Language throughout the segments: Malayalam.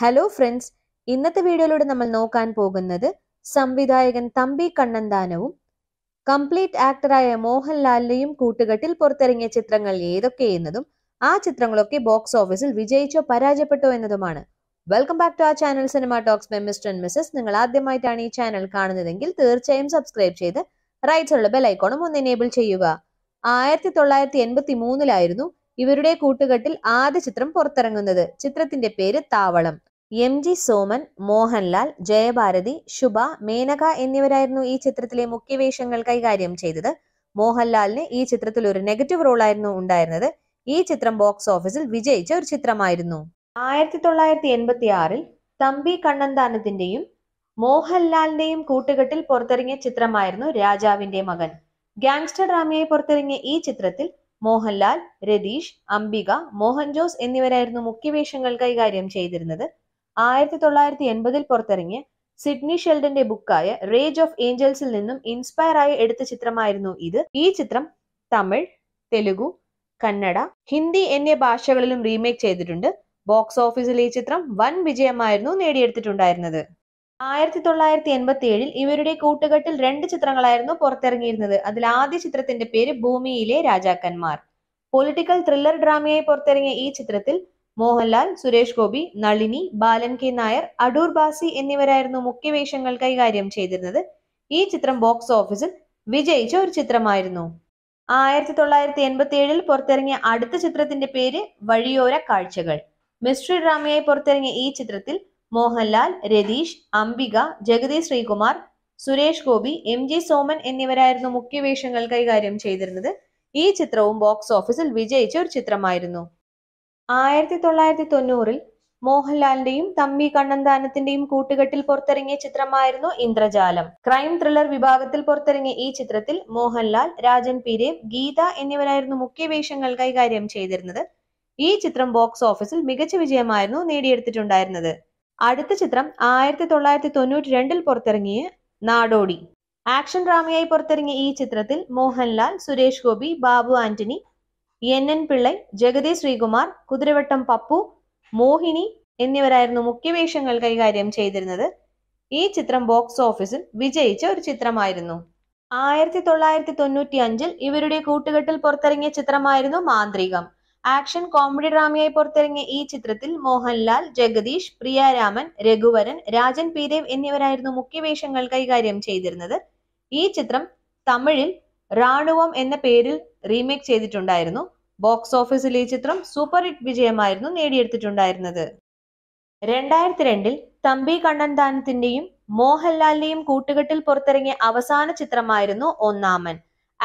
ഹലോ ഫ്രണ്ട്സ് ഇന്നത്തെ വീഡിയോയിലൂടെ നമ്മൾ നോക്കാൻ പോകുന്നത് സംവിധായകൻ തമ്പി കണ്ണന്താനവും കംപ്ലീറ്റ് ആക്ടറായ മോഹൻലാലിനെയും കൂട്ടുകെട്ടിൽ പുറത്തിറങ്ങിയ ചിത്രങ്ങൾ ഏതൊക്കെ എന്നതും ആ ചിത്രങ്ങളൊക്കെ ബോക്സ് ഓഫീസിൽ വിജയിച്ചോ പരാജയപ്പെട്ടോ എന്നതുമാണ് welcome back to a channel Cinema Talks by mister and missus നിങ്ങൾ ആദ്യമായിട്ടാണ് ഈ ചാനൽ കാണുന്നതെങ്കിൽ തീർച്ചയായും സബ്സ്ക്രൈബ് ചെയ്ത് റൈറ്റ് സൈഡിലുള്ള ബെൽ ഐക്കോണും ഒന്ന് എനേബിൾ ചെയ്യുക ആയിരത്തി തൊള്ളായിരത്തി എൺപത്തി മൂന്നിലായിരുന്നു ഇവരുടെ കൂട്ടുകെട്ടിൽ ആദ്യ ചിത്രം പുറത്തിറങ്ങുന്നത് ചിത്രത്തിന്റെ പേര് താവളം എം ജി സോമൻ മോഹൻലാൽ ജയഭാരതി ശുഭ മേനക എന്നിവരായിരുന്നു ഈ ചിത്രത്തിലെ മുഖ്യവേഷങ്ങൾ കൈകാര്യം ചെയ്തത് മോഹൻലാലിന് ഈ ചിത്രത്തിൽ ഒരു നെഗറ്റീവ് റോളായിരുന്നു ഉണ്ടായിരുന്നത് ഈ ചിത്രം ബോക്സ് ഓഫീസിൽ വിജയിച്ച ഒരു ചിത്രമായിരുന്നു ആയിരത്തി തൊള്ളായിരത്തി എൺപത്തി ആറിൽ തമ്പി കണ്ണന്താനത്തിന്റെയും മോഹൻലാലിന്റെയും കൂട്ടുകെട്ടിൽ പുറത്തിറങ്ങിയ ചിത്രമായിരുന്നു രാജാവിന്റെ മകൻ ഗാങ്സ്റ്റർ ഡ്രാമയായി പുറത്തിറങ്ങിയ ഈ ചിത്രത്തിൽ മോഹൻലാൽ രതീഷ് അംബിക മോഹൻ ജോസ് എന്നിവരായിരുന്നു മുഖ്യവേഷങ്ങൾ കൈകാര്യം ചെയ്തിരുന്നത് ആയിരത്തി തൊള്ളായിരത്തി എൺപതിൽ പുറത്തിറങ്ങിയ സിഡ്നി ഷെൽഡന്റെ ബുക്കായ റേജ് ഓഫ് ഏഞ്ചൽസിൽ നിന്നും ഇൻസ്പയർ ആയി എടുത്ത ചിത്രമായിരുന്നു ഇത് ഈ ചിത്രം തമിഴ് തെലുഗു കന്നഡ ഹിന്ദി എന്നീ ഭാഷകളിലും റീമേക്ക് ചെയ്തിട്ടുണ്ട് ബോക്സ് ഓഫീസിൽ ഈ ചിത്രം വൻ വിജയമായിരുന്നു നേടിയെടുത്തിട്ടുണ്ടായിരുന്നത് ആയിരത്തി തൊള്ളായിരത്തി എൺപത്തി ഏഴിൽ ഇവരുടെ കൂട്ടുകെട്ടിൽ രണ്ട് ചിത്രങ്ങളായിരുന്നു പുറത്തിറങ്ങിയിരുന്നത് അതിൽ ആദ്യ ചിത്രത്തിന്റെ പേര് ഭൂമിയിലെ രാജാക്കന്മാർ പൊളിറ്റിക്കൽ ത്രില്ലർ ഡ്രാമയായി പുറത്തിറങ്ങിയ ഈ ചിത്രത്തിൽ മോഹൻലാൽ സുരേഷ് ഗോപി നളിനി ബാലൻ കെ നായർ അടൂർ ബാസി എന്നിവരായിരുന്നു മുഖ്യ വേഷങ്ങൾ കൈകാര്യം ചെയ്തിരുന്നത് ഈ ചിത്രം ബോക്സ് ഓഫീസിൽ വിജയിച്ച ഒരു ചിത്രമായിരുന്നു ആയിരത്തി തൊള്ളായിരത്തി എൺപത്തി ഏഴിൽ പുറത്തിറങ്ങിയ അടുത്ത ചിത്രത്തിന്റെ പേര് വഴിയോര കാഴ്ചകൾ മിസ്റ്ററി ഡ്രാമയായി പുറത്തിറങ്ങിയ ഈ ചിത്രത്തിൽ മോഹൻലാൽ രതീഷ് അംബിക ജഗതി ശ്രീകുമാർ സുരേഷ് ഗോപി എം ജി സോമൻ എന്നിവരായിരുന്നു മുഖ്യ വേഷങ്ങൾ കൈകാര്യം ചെയ്തിരുന്നത് ഈ ചിത്രവും ബോക്സ് ഓഫീസിൽ വിജയിച്ച ഒരു ചിത്രമായിരുന്നു ആയിരത്തി തൊള്ളായിരത്തി തൊണ്ണൂറിൽ മോഹൻലാലിന്റെയും തമ്പി കണ്ണന്താനത്തിന്റെയും കൂട്ടുകെട്ടിൽ പുറത്തിറങ്ങിയ ചിത്രമായിരുന്നു ഇന്ദ്രജാലം ക്രൈം ത്രില്ലർ വിഭാഗത്തിൽ പുറത്തിറങ്ങിയ ഈ ചിത്രത്തിൽ മോഹൻലാൽ രാജൻ പീരേവ് ഗീത എന്നിവരായിരുന്നു മുഖ്യ വേഷങ്ങൾ കൈകാര്യം ചെയ്തിരുന്നത് ഈ ചിത്രം ബോക്സ് ഓഫീസിൽ മികച്ച വിജയമായിരുന്നു നേടിയെടുത്തിട്ടുണ്ടായിരുന്നത് അടുത്ത ചിത്രം ആയിരത്തി തൊള്ളായിരത്തി തൊണ്ണൂറ്റി രണ്ടിൽ പുറത്തിറങ്ങിയ നാടോടി ആക്ഷൻ ഡ്രാമയായി പുറത്തിറങ്ങിയ ഈ ചിത്രത്തിൽ മോഹൻലാൽ സുരേഷ് ഗോപി ബാബു ആന്റണി എൻ എൻ പിള്ളൈ ജഗതി ശ്രീകുമാർ കുതിരവട്ടം പപ്പു മോഹിനി എന്നിവരായിരുന്നു മുഖ്യവേഷങ്ങൾ കൈകാര്യം ചെയ്തിരുന്നത് ഈ ചിത്രം ബോക്സ് ഓഫീസിൽ വിജയിച്ച ഒരു ചിത്രമായിരുന്നു ആയിരത്തി തൊള്ളായിരത്തി തൊണ്ണൂറ്റി അഞ്ചിൽ ഇവരുടെ കൂട്ടുകെട്ടിൽ പുറത്തിറങ്ങിയ ചിത്രമായിരുന്നു മാന്ത്രികം ആക്ഷൻ കോമഡി ഡ്രാമയായി പുറത്തിറങ്ങിയ ഈ ചിത്രത്തിൽ മോഹൻലാൽ ജഗദീഷ് പ്രിയാരാമൻ രഘുവരൻ രാജൻ പിദേവ് എന്നിവരായിരുന്നു മുഖ്യ വേഷങ്ങൾ കൈകാര്യം ചെയ്തിരുന്നത് ഈ ചിത്രം തമിഴിൽ റാണുവം എന്ന പേരിൽ റീമേക്ക് ചെയ്തിട്ടുണ്ടായിരുന്നു ബോക്സ് ഓഫീസിൽ ഈ ചിത്രം സൂപ്പർ ഹിറ്റ് വിജയമായിരുന്നു നേടിയെടുത്തിട്ടുണ്ടായിരുന്നത് രണ്ടായിരത്തി രണ്ടിൽ തമ്പി കണ്ണൻ മോഹൻലാലിന്റെയും കൂട്ടുകെട്ടിൽ പുറത്തിറങ്ങിയ അവസാന ചിത്രമായിരുന്നു ഒന്നാമൻ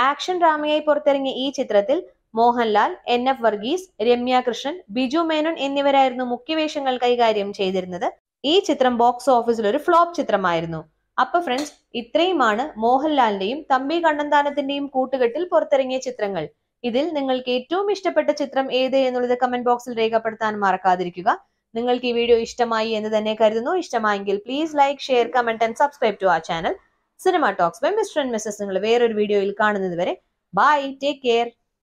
ആക്ഷൻ ഡ്രാമയായി പുറത്തിറങ്ങിയ ഈ ചിത്രത്തിൽ മോഹൻലാൽ എൻ എഫ് വർഗീസ് രമ്യ കൃഷ്ണൻ ബിജു മേനോൻ എന്നിവരായിരുന്നു മുഖ്യവേഷങ്ങൾ കൈകാര്യം ചെയ്തിരുന്നത് ഈ ചിത്രം ബോക്സ് ഓഫീസിൽ ഒരു ഫ്ലോപ്പ് ചിത്രമായിരുന്നു അപ്പൊ ഫ്രണ്ട്സ് ഇത്രയുമാണ് മോഹൻലാലിന്റെയും തമ്പി കണ്ണന്താനത്തിന്റെയും കൂട്ടുകെട്ടിൽ പുറത്തിറങ്ങിയ ചിത്രങ്ങൾ ഇതിൽ നിങ്ങൾക്ക് ഏറ്റവും ഇഷ്ടപ്പെട്ട ചിത്രം ഏത് എന്നുള്ളത് കമന്റ് ബോക്സിൽ രേഖപ്പെടുത്താൻ മറക്കാതിരിക്കുക നിങ്ങൾക്ക് ഈ വീഡിയോ ഇഷ്ടമായി എന്ന് തന്നെ കരുതുന്നു ഇഷ്ടമായെങ്കിൽ please like share comment and subscribe to a channel Cinema Talks by mister and missus നിങ്ങൾ വേറൊരു വീഡിയോയിൽ കാണുന്നത് വരെ ബൈ ടേക്ക് കെയർ